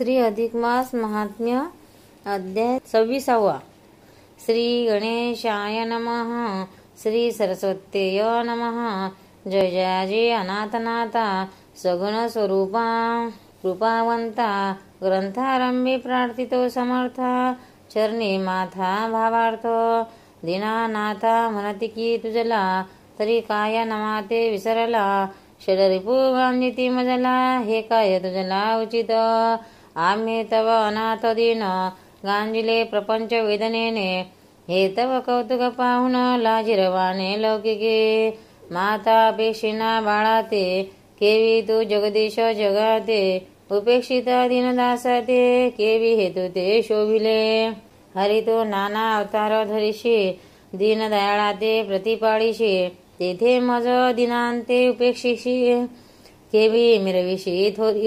श्री अधिक मास महात्म्य अध्याय सव्वीसावा श्री गणेशाय नम श्री सरस्वते नम जय जयाजी अनाथनाथा सगुण स्वरूपा कृपावंता ग्रंथारंभी प्रार्थितो समर्था चरणी माथा भावार्थ दीनानाथा म्हणती की तुझला तरी काय नमाते विसरला षडरिपू गांजिती मजला हे काय तुझला उचित आम्ही तव अनाथ दिन गांजिले प्रपंच वेदनेने हे तव कौतुक पाहुण लाजिरवाने लौकिके माता अपेक्षिना बाळाते, केवी तू जगदीश जगाते उपेक्षिता दिन ते केवी हेतु ते शोभिले हरी तो नाना अवतार धरिशी दीनदयाळा ते प्रतिपाळीशी तेथे मज दिनांते उपेक्षिशी केवी मिरविशी थोरी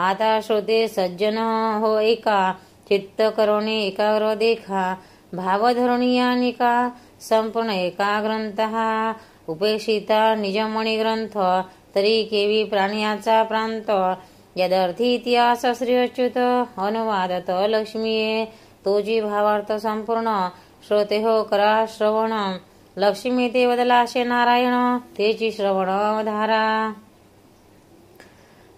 आता श्रोते सज्जन हो एका चित्त करोणे एकाग्र देखा भावधरणीया निका संपूर्ण एका ग्रंथ उपेक्षिता निजमणी ग्रंथ तरी केवी प्राण्याचा प्रांत यदर्थी इतिहास श्रीअच्युत अनुवाद अनुवादत लक्ष्मीये तोजी भावार्थ संपूर्ण श्रोते हो करा श्रवण लक्ष्मी ते बदलासे नारायण तेची श्रवण धारा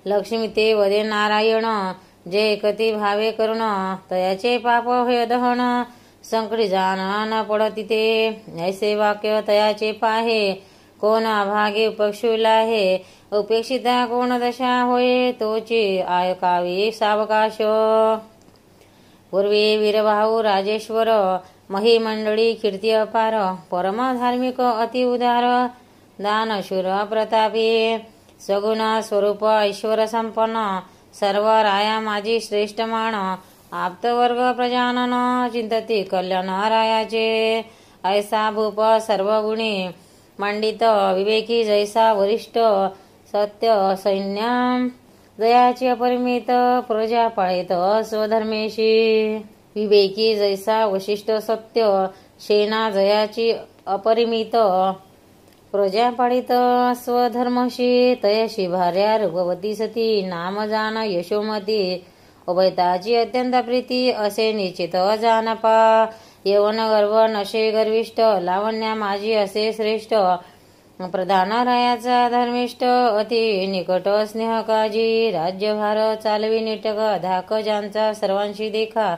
લક્ષ્મી તે વદે નારાયણ જે એકતી ભાવે કરુણ તયાચે પાપ હે દહન સંકળી જાના ન પડતી તે ऐसे વાક્ય તયાચે પાહે કોણ અભાગે ઉપક્ષુ લાહે ઉપેક્ષિતા કોણ દશા હોય તો ચે આયકાવી સાવકાશ પૂર્વે વીરબાહુ રાજેશ્વર મહીમંડળી કીર્તિ અપાર પરમ ધાર્મિક અતિ ઉદાર દાનશુર પ્રતાપી सगुण स्वरूप ईश्वर संपन्न सर्व राया माझी श्रेष्ठ मान आप्तवर्ग प्रजानन चिंतती कल्याण रायाचे ऐसा भूप सर्व गुणी मांडित विवेकी जैसा वरिष्ठ सत्य सैन्या जयाची अपरिमित प्रजा पाळित स्वधर्मेशी विवेकी जैसा वशिष्ठ सत्य सेना जयाची अपरिमित प्रजापाळीत स्वधर्मशी तयशी भार्या रघुवती सती नाम जान यशोमती उभयताची अत्यंत प्रीती असे निश्चित जानपा यवन गर्व नशे गर्विष्ट लावण्या माझी असे श्रेष्ठ प्रधान रायाचा धर्मिष्ट अति निकट स्नेहकाजी राज्यभार चालवी निटक धाक ज्यांचा सर्वांशी देखा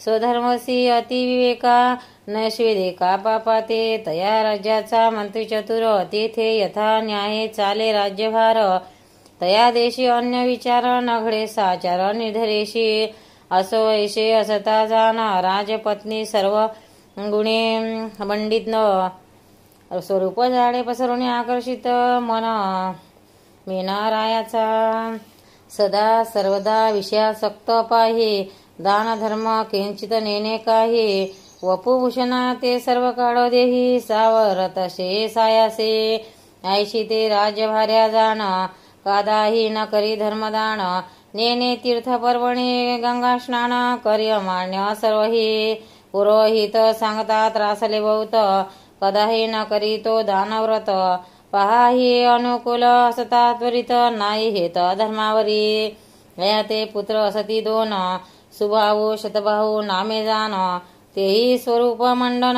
स्वधर्मसी अतिविवेका न पापा पापाते तया राज्याचा मंत्री चतुर तेथे यथा न्याय चाले राज्यभार तया देशी अन्य विचार नघडे साचार निर्धरेशी असो ऐशे असता जाना राजपत्नी सर्व गुणे पंडित न स्वरूप झाडे पसरवणे आकर्षित मन मेनारायाचा सदा सर्वदा विषयासक्त पाहि दानधर्म किंचित नेने काही वपुभूषणा ते सर्व काढो देही सावर तसे सायासे ऐशी ते राजभार्या जाण कादाही न करी धर्मदान नेने तीर्थ पर्वणे गंगा स्नान करी मान्य सर्व ही पुरोहित सांगता त्रासले बहुत कदाही न करी तो दानव्रत पहा ही अनुकूल असता त्वरित नाही हे धर्मावरी वया ते पुत्र असती दोन सुभाऊ शतभाऊ नामे जाण तेही स्वरूप मंडन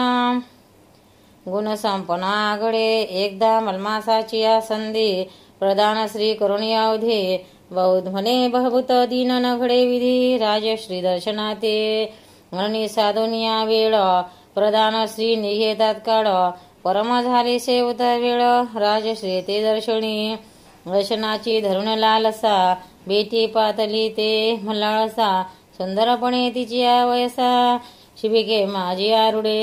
घडे एकदा मलमासाची संधी प्रदान श्री करुणयावधी बहुध्वने बहभूत दीन नघडे विधी राजश्री दर्शनाते म्हणून साधुनिया वेळ प्रदान श्री निघे तात्काळ परम झाले सेवत वेळ राजश्री ते दर्शनी दर्शनाची धरुण लालसा बेटी पातली ते मलाळसा सुंदरपणे तिची वयसा शिबिके माझी आरुडे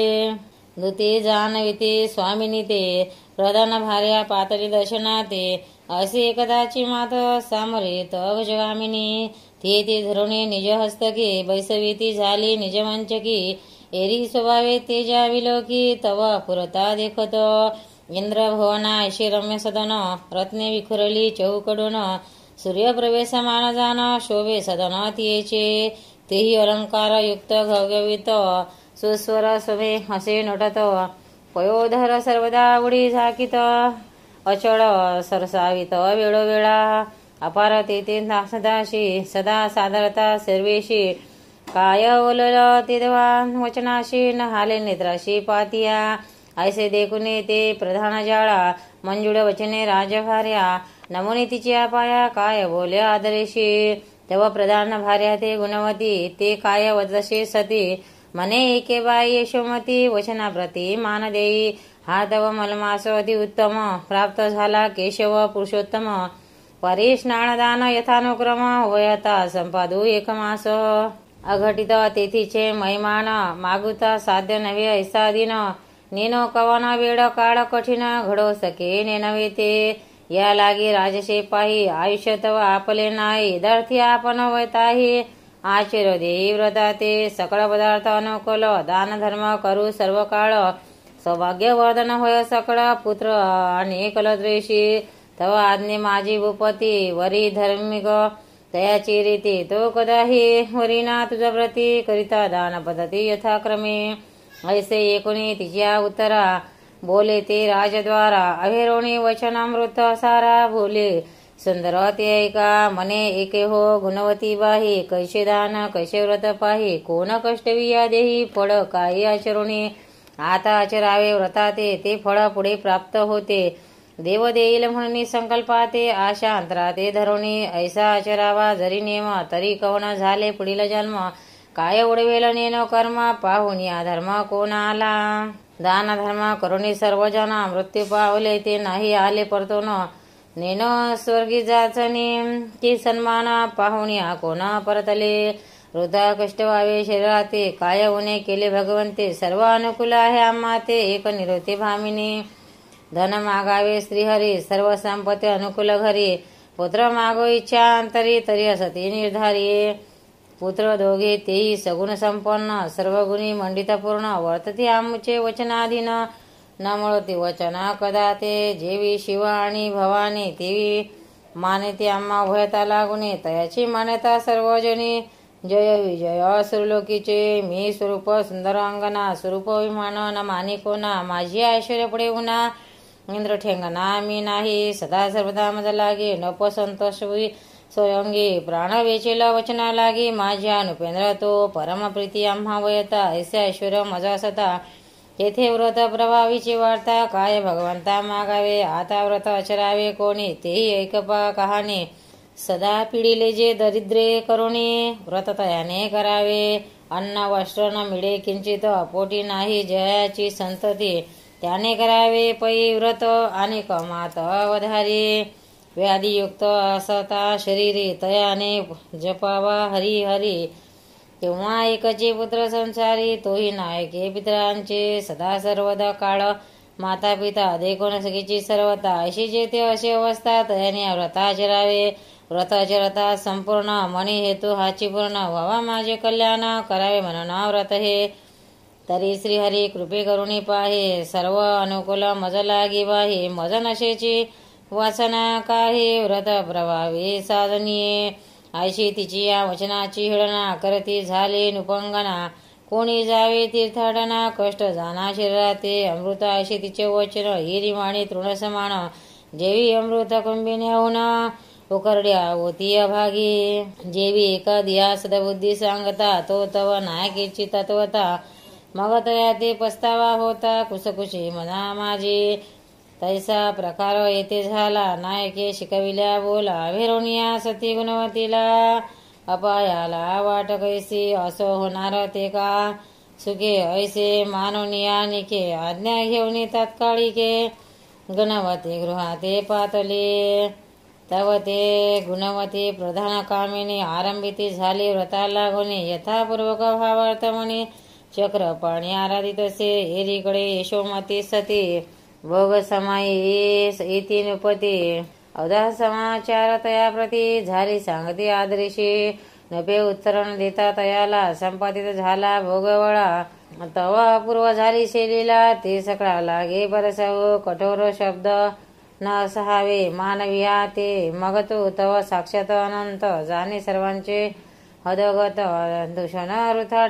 दुती जानविते स्वामिनी ते प्रधान भार्या पातळी दर्शनाते असे एकदाची मात सामरे तामिनी ते ते धरुणे निज हस्तके बैसविती झाली निजमंचकी एरी स्वभावे तेजा विलोकी तव पुरता देखत इंद्रभुवना ऐशी रम्य सदन रत्ने विखुरली चौकडून सूर्यप्रवेशमानजाना शोभे सदनात येचे तेही अलंकारयुक्त घवघवित सुस्वर सुमे हसे नटत पयोधर सर्वदा उडी झाकित अचळ सरसावित वेळोवेळा अपार तेथे सदाशी सदा सादरता सर्वेशी काय ओलल तिदवान वचनाशी नहाले नेत्राशी पातिया ऐसे देखुने ते प्रधान जाळा मंजुळ वचने राजभार्या नवनीतीच्या पाया काय बोले आदरेशी तेव्हा प्रधान भार्या ते गुणवती ते काय वदसे सती मने एके बाई यशोमती प्रती मान देई हा तव उत्तम प्राप्त झाला केशव पुरुषोत्तम परिष्णाणदान यथानुक्रम वयता संपादू एकमास अघटित तेथीचे महिमान मागुता साध्य नवे ऐसा दिन नेनो कवन वेळ काळ कठीण घडो सके नेनवे ते या लागी राजशे आयुष्य तव आपले नाही दर्थी आपण वैताही व्रता व्रताते सकळ पदार्थ अनुकूल दान धर्म करू सर्व काळ वर्धन होय सकळ पुत्र आणि कलद्वेषी तव आज्ञे माझी भूपती वरी धर्मिक तयाची रीती तो कदाही वरीना तुझा व्रती करिता दान पद्धती यथाक्रमे ऐसे एकोणी तिच्या उत्तरा बोले ते राजद्वारा अभिरोणी वचनामृत सारा बोले सुंदर ते ऐका मने एके हो गुणवती बाही कैसे दान कैसे व्रत पाही कोण कष्टविया देही फळ काही आचरुणी आता आचरावे व्रताते ते फळ पुढे प्राप्त होते देव देईल म्हणून संकल्पाते आशा अंतराते धरुणी ऐसा आचरावा जरी नेमा तरी कवण झाले पुढील जन्म काय उडवेल नेन कर्म पाहुणी धर्म कोणाला दान धर्म करुणी सर्वजन मृत्यू पावले ते नाही आले परतो नेनो स्वर्गी जाचनी ती सन्मान पाहुणी कोणा परतले हृदय कष्ट व्हावे शरीराते काय उने केले भगवंते सर्व अनुकूल आहे आम्हा ते एक निरोती भामिनी धन मागावे श्रीहरी सर्व संपत्ती अनुकूल घरी पुत्र मागो इच्छा अंतरी तरी असती निर्धारी पुत्र दोघे तेही सगुण संपन्न सर्वगुणी मंडितपूर्ण वर्तती आमचे वचनाधीन नमुळ वचना कदा ते जेवी शिव आणि भवानी तेवी मान्यते आम्हा उभयता लागुनी तयाची मान्यता सर्वजनी जय विजय सुरलोकीचे मी स्वरूप सुंदर अंगना स्वरूप विमान न कोणा माझी ऐश्वर्य पुढे उन्हा इंद्र ठेंगना मी नाही सदा सर्वदा मज लागे न संतोष स्वयंगी प्राण वेचेला वचना लागी माझ्या नृपेंद्रातो तो परमप्रीती आम्हा वयता ऐसे ऐश्वर मजा सता येथे व्रत प्रभावीची वार्ता काय भगवंता मागावे आता व्रत आचरावे कोणी तेही ऐकपा कहाणी सदा पिढीले जे दरिद्रे करुणी तयाने करावे अन्न वस्त्र न मिळे किंचित अपोटी नाही जयाची संतती त्याने करावे पै व्रत आणि कमात वधारी व्याधियुक्त असता शरीरी तयाने जपावा हरी हरी तेव्हा एकचे पुत्र संसारी तोही नायके पित्रांचे सदा सर्वदा काळ माता पिता देखून सर्वता अशी जेथे अशी अवस्था तयाने व्रताचरावे व्रताचरता संपूर्ण मणी हेतू हाची पूर्ण व्हावा माझे कल्याण करावे म्हणून व्रत हे तरी श्रीहरी कृपे करुणी पाहे सर्व अनुकूल मज लागी वाहे मज नशेची वासना काही व्रत प्रभावे साधनीये आयशी तिची या वचनाची हिळणा करती झाली नुपंगना कोणी जावे तीर्थाटना कष्ट जाना शरीराते अमृत आयशी तिचे वचन हिरी तृण तृणसमान जेवी अमृत कुंभिने होणा उकरड्या होती अभागी जेवी एका दिया सदबुद्धी सांगता तो तव नायकीची तत्वता मग तया ते पस्तावा होता कुसकुशी मना माझी तैसा प्रकार येथे झाला नायके शिकविल्या बोला अभिरुणिया सती गुणवतीला अपायाला वाट कैसी असो होणार ते का सुखे ऐसे मानुनिया निके आज्ञा घेऊन तात्काळिके गुणवती गृहाते पातली तव ते गुणवती प्रधान कामिनी आरंभिती झाली व्रताला गुणी यथापूर्वक भावार्थमणी चक्र पाणी आराधित असे एरीकडे यशोमती सती भोग समायी नृपती अवधा समाचार तया प्रती झाली सांगती आदरीशी नपे उत्तरण देता तयाला संपादित झाला भोगवळा तवा पूर्व झाली शैलीला ते सकळा लागे परसव कठोर शब्द न सहावे मानविया ते मग तो तव साक्षात अनंत जाणे सर्वांचे हदगत दूषण वृथा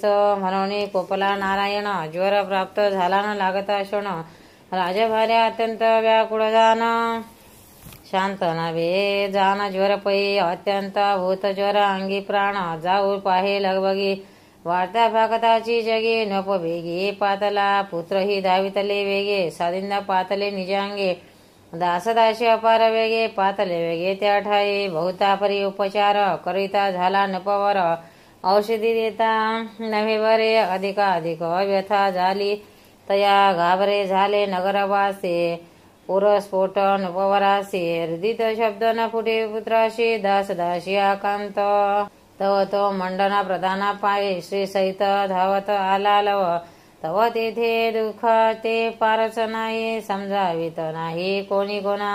स म्हणून कोपला नारायण ज्वर प्राप्त झाला न लागता शोण राजभार्या अत्यंत व्याकुळ जाण शांत नव्हे जाण ज्वर पै अत्यंत भूत ज्वर अंगी प्राण जाऊ पाहे लगबगी वार्ता भागताची जगे नप वेगे पातला पुत्र ही धावितले वेगे साधिंदा पातले निजांगे दासदाशी अपार वेगे पातले वेगे त्या ठाये बहुता परी उपचार करिता झाला नपवर औषधी देता नव्हे बरे अधिका अधिक व्यथा झाली तया घाबरे झाले नगरवासे पुरस्फोटन उपवरासी हृदित शब्द न फुटे पुत्राशी दास दाशी आकांत तव तो मंडना प्रधाना पायी श्री सहित धावत आला तव तेथे दुःख ते पारच नाही समजावित नाही कोणी कोणा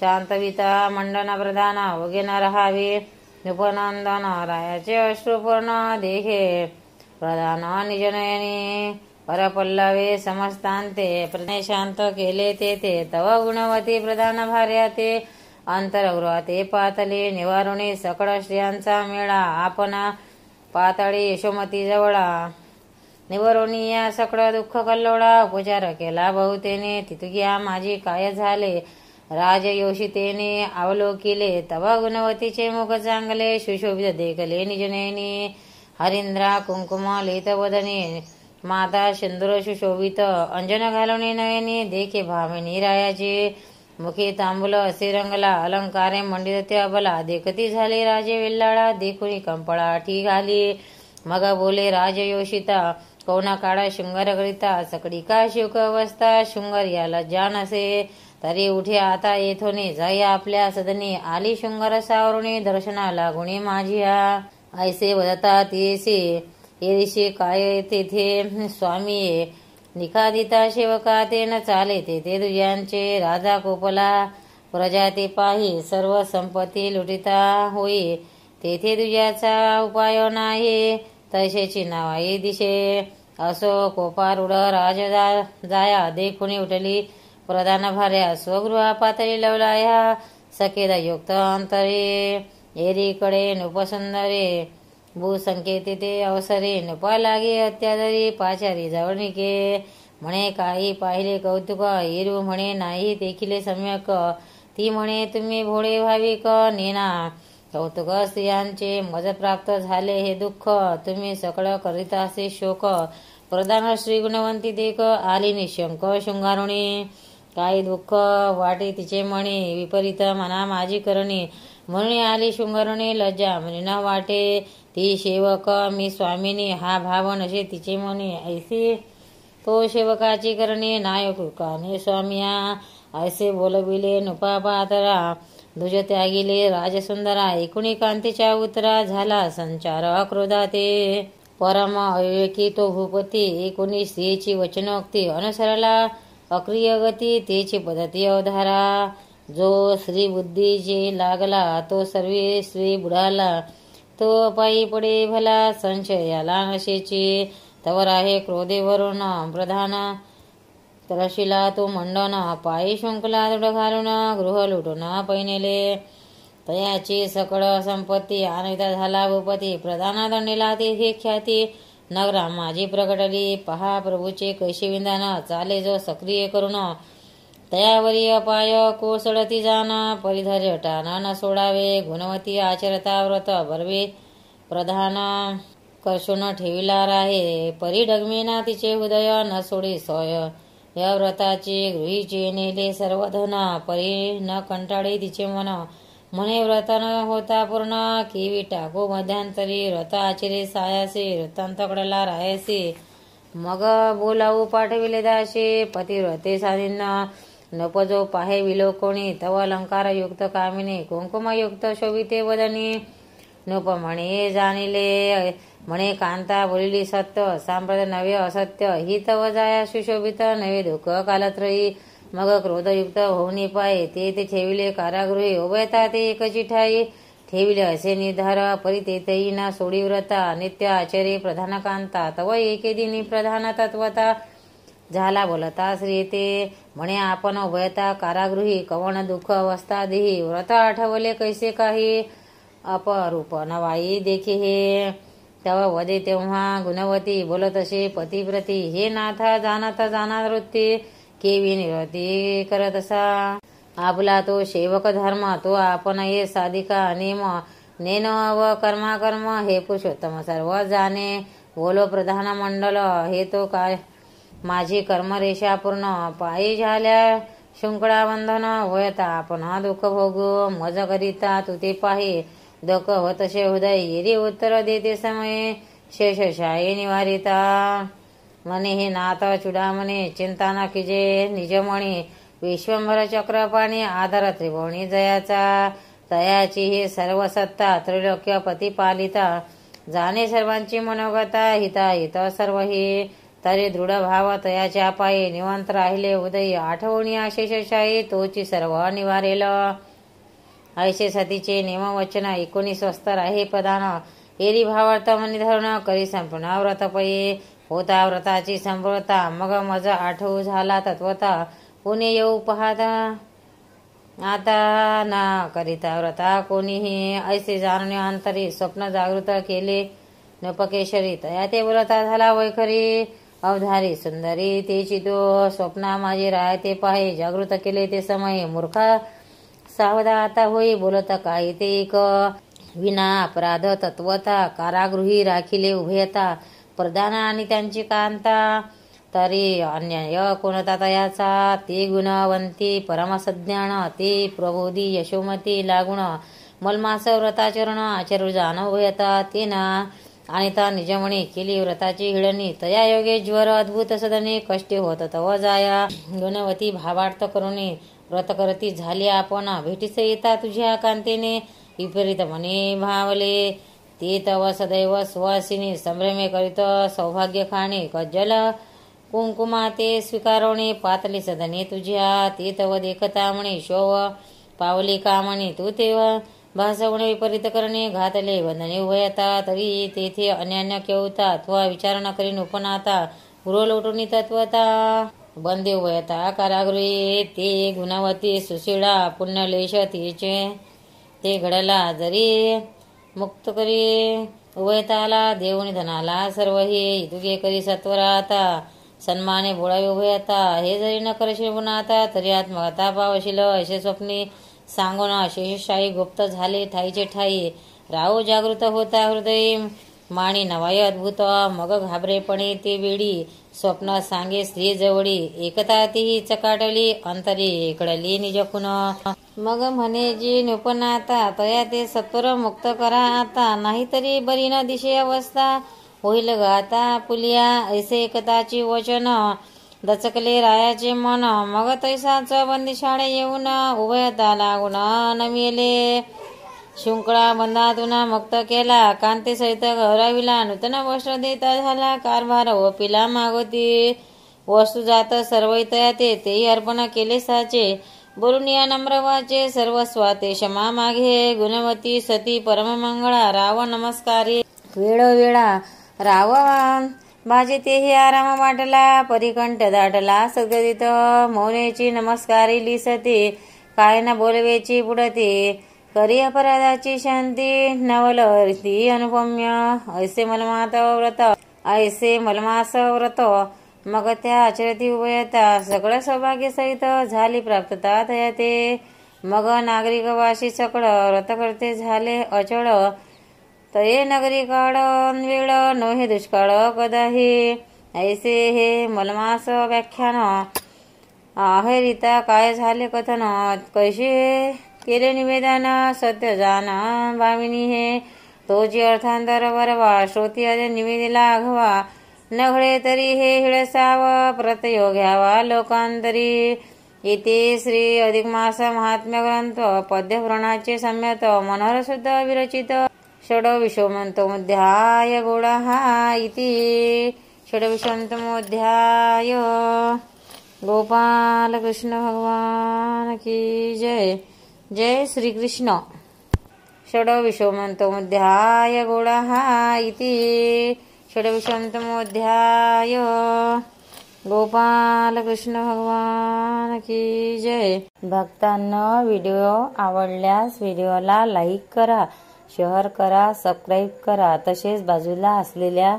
शांतविता मंडन प्रधान उगे न राहावी नृपनंदन रायाचे अश्रुपूर्ण देखे प्रधान निजनयनी परपल्लवे समस्तांते प्रदेशांत केले ते ते तव गुणवती प्रधान भार्या ते अंतरगृहाते पातले निवारुणी सकळ श्रियांचा मेळा आपणा पातळी यशोमती जवळा निवरुणी या सकळ दुःख कल्लोळा उपचार केला बहुतेने तितुग्या माझी काय झाले राजयोषितेने अवलोकिले तव गुणवतीचे मुख चांगले सुशोभित देखले निजनेनी हरिंद्रा कुंकुम लितवदने माता सिंदूर सुशोभित अंजन घालवणे नयने देखे भामिनी रायाचे मुखी तांबुल असे रंगला अलंकारे मंडित देखती झाले राजे विल्लाळा देखुनी कंपळा ठी घाली मग बोले राज योषिता कोणा काळा शृंगार करिता सकडी का शिवक अवस्था शृंगार याला जाण असे तरी उठे आता येथोने जाई आपल्या सदनी आली शृंगार सावरुणी दर्शनाला गुणी माझी ऐसे वदता येसे दिशे काय तेथे स्वामी निखादिता शेवका तेन चाले ते दुयांचे राजा कोपला प्रजाती पाही सर्व संपत्ती लुटिता होई तेथे दुज्याचा उपाय नाही तैशेची नावाई दिशे असो कोपारुढ राज जाया देखुने उठली प्रधान भार्या स्वगृहा पातळी लवलाया सखेदा युक्त अंतरे एरीकडे नुपसुंदरे न नपा लागे अत्याधारी पाचारी के म्हणे काही पाहिले कौतुक हिरु म्हणे नाही देखिले सम्यक ती म्हणे तुम्ही भोळे भाविक नेना कौतुक स्त्रियांचे मज प्राप्त झाले हे दुःख तुम्ही सकळ असे शोक प्रधान श्री गुणवंती देख आली निशंक शृंगारुणी काही दुःख वाटे तिचे म्हणे विपरीत मना माझी करणी म्हणून आली शृंगारुणी लज्जा म्हणून वाटे ती सेवक मी स्वामिनी हा भाव नसे तिचे म्हणे ऐसे तो सेवकाची करणे नायक काने स्वामिया ऐसे बोलविले नुपापातरा ध्वज त्यागिले राजसुंदरा एकुणी कांतीच्या उतरा झाला संचार अक्रोधा ते परम अविवेकी तो भूपती एकोणीस स्त्रीची वचनोक्ती अनुसरला अक्रिय गती तेची पद्धती अवधारा जो श्रीबुद्धीचे लागला तो सर्वे श्री बुडाला तो पायी पडे भला संशयाला नशेची तवर आहे क्रोधेवरून प्रधान तरशिला तो मंडन पायी शुंकला दृढ घालून गृह लुटून पैनेले तयाची सकळ संपत्ती आणि झाला भूपती प्रधान दंडीला ते हे ख्याती नगरा माझी प्रगटली पहा प्रभूचे कैशी विंधान चाले जो सक्रिय करून तयावरी अपाय कोसळती जाना परिधर्यटाना न सोडावे गुणवती आचरता व्रत बरवे प्रधान कर्षण ठेविला राहे परिडगमेना तिचे उदय न सोडी सोय या व्रताचे गृहीचे नेले सर्वधना परी न कंटाळे तिचे मन म्हणे व्रत न होता पूर्ण किवी टाको मध्यांतरी व्रत आचिरे सायासे व्रतांतकडला रायसे मग बोलाऊ पाठविले दाशे व्रते साधींना नपजो पाहे विलोकोणी तव अलंकारयुक्त कामिनी कुंकुमयुक्त शोभिते वदनी नप म्हणे जाणिले म्हणे कांता बोलिली सत्य सांप्रद नवे असत्य ही जाया सुशोभित नवे दुःख कालत्रयी मग क्रोधयुक्त होऊनी पाये ते ते ठेविले कारागृही उभयता ते एक चिठाई ठेविले असे निर्धार परी ते ना सोडी व्रता नित्य आचार्य प्रधानकांता तव एके दिनी प्रधान तत्वता झाला बोलता श्री ते म्हणे आपण उभयता कारागृही कवण दुःख अवस्था देही व्रत आठवले कैसे काही अपरूप नवाई देखी हे तव वदे तेव्हा गुणवती बोलत असे पतीप्रती हे नाथा जाणता जाणार वृत्ती केवी निवृत्ती करत असा आपला तो सेवक धर्म तो आपण ये साधिका नेम नेन व कर्माकर्म हे पुरुषोत्तम सर्व जाणे बोलो प्रधान मंडल हे तो काय माझी कर्मरेषा पूर्ण पायी झाल्या शुंकडा बंधन होयता पुन्हा दुःख भोगू मज करिता तुती पाही दुःख होतसे हृदय येरी उत्तर देते समय शाही निवारिता मने हे नाथ चुडामणी चिंता ना किजे निजमणी विश्वभर पाणी आधार त्रिभुवणी जयाचा तयाची ही सर्व सत्ता पती पालिता जाणे सर्वांची मनोगता हिता हित सर्व ही तरी दृढ भाव तयाच्या पायी निवांत राहिले उदय आठवणी आशेषशाही तोची सर्व निवारेल ऐशे सतीचे निमवचन एकोणीस स्वस्त राही पदान एरी भावार्थ मनी धरण करी संपूर्ण व्रत पै होता व्रताची संपूर्णता मग मज आठवू झाला तत्वता पुणे येऊ पाहता आता ना करिता व्रता कोणीही ऐसे जाणणे अंतरी स्वप्न जागृत केले नपकेशरी तया ते बोलता झाला वैखरी अवधारी सुंदरी ते चितो स्वप्ना माझे ते पाहे जागृत केले ते समय मूर्खा सावधा आता होई बोलत काही ते एक विना अपराध तत्वता कारागृही राखिले उभयता प्रधान आणि त्यांची कांता तरी अन्याय कोणता तयाचा ते गुणवंती परमसज्ञान ते प्रबोधी यशोमती लागुण मलमास व्रताचरण आचरण जाणवयता ते ना आणि ता निजमणी केली व्रताची हिळणी तया योगे ज्वर अद्भुत सदने कष्टी होत तव जाया गुणवती भावार्थ करून व्रत करती झाली आपण भेटीस येता तुझ्या कांतीने विपरीत म्हणे भावले ते तव सदैव सुवासिनी संभ्रमे करीत सौभाग्य खाणे कज्जल कुंकुमा ते स्वीकारवणे पातली सदने तुझ्या ते तव देखता म्हणे शोव पावली कामणी तू तेव्हा भासवणे विपरीत करणे घातले बंधने उभयता तरी तेथे अन्यान्य केवता विचार न करीन उपनाता गृह लोटून तत्वता बंदे उभयता कारागृहे ते गुणावती सुशिळा पुण्यलेश तिचे ते घडला जरी मुक्त करी उभयताला देवणी धनाला सर्व हे इतुके करी सत्व राहता सन्माने बोळावी उभयता हे जरी न करशील गुणाता तरी आत्महता पावशील असे स्वप्नी सांगून शेषशाही गुप्त झाले ठाईचे ठाई राव जागृत होता हृदय माणी नवाय अद्भुत मग घाबरेपणे ते वेळी स्वप्न सांगे स्त्री जवळी एकता तीही चकाटली अंतरी इकडली निजकुन मग म्हणे जी नृपण आता तया ते सत्वर मुक्त करा आता नाहीतरी बरी ना दिशे अवस्था होईल गाता पुलिया ऐसे एकताची वचन दचकले रायाचे मन मग तैसाच शाळे येऊन उभयता लागून नमिले शुंकळा बंदातून मुक्त केला कांती सहित घराविला नूतन वस्त्र देता झाला कारभार ओपिला मागोती वस्तू जात सर्व ते तेही अर्पण केले साचे बोलून या नम्रवाचे सर्व स्वाते क्षमा मागे गुणवती सती मंगळा राव नमस्कारी वेळोवेळा राव माझे तेही आराम वाटला परिकंठ दाटला सगदित मौनेची नमस्कारी लिसते काय ना बोलवेची बुडते करी अपराधाची शांती ती अनुपम्य ऐसे मलमात व्रत ऐसे मलमास व्रत मग त्या आचरती उभयता सगळं सौभाग्य सहित झाली प्राप्तता तया मग नागरिक सकळ व्रत करते झाले अचळ तये नगरी काळ वेळ नो हे दुष्काळ कदाही ऐसे हे मलमास व्याख्यान आहेरिता काय झाले कथन कैसे केले निवेदन सत्य जाना भामिनी हे तो जी अर्थांतर वरवा श्रोती अदे निवेदिला आघवा नघळे तरी हे हिळसाव प्रत्यय घ्यावा लोकांतरी इथे श्री अधिक मास महात्म्य ग्रंथ पद्यपुराणाचे सम्यत मनोहरसुद्धा विरचित षड्विशोमन्तोऽध्याय हा इति गोपाल कृष्ण भगवान की जय जय श्रीकृष्ण षड्विशोमन्तोऽध्याय हा इति गोपाल कृष्ण भगवान की जय भक्तांना व्हिडिओ आवडल्यास व्हिडिओला लाईक करा शेअर करा सबस्क्राईब करा तसेच बाजूला असलेल्या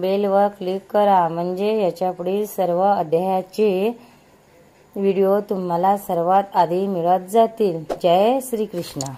बेलवर क्लिक करा म्हणजे याच्या पुढील सर्व अध्यायाचे व्हिडिओ तुम्हाला सर्वात आधी मिळत जातील जय श्री कृष्णा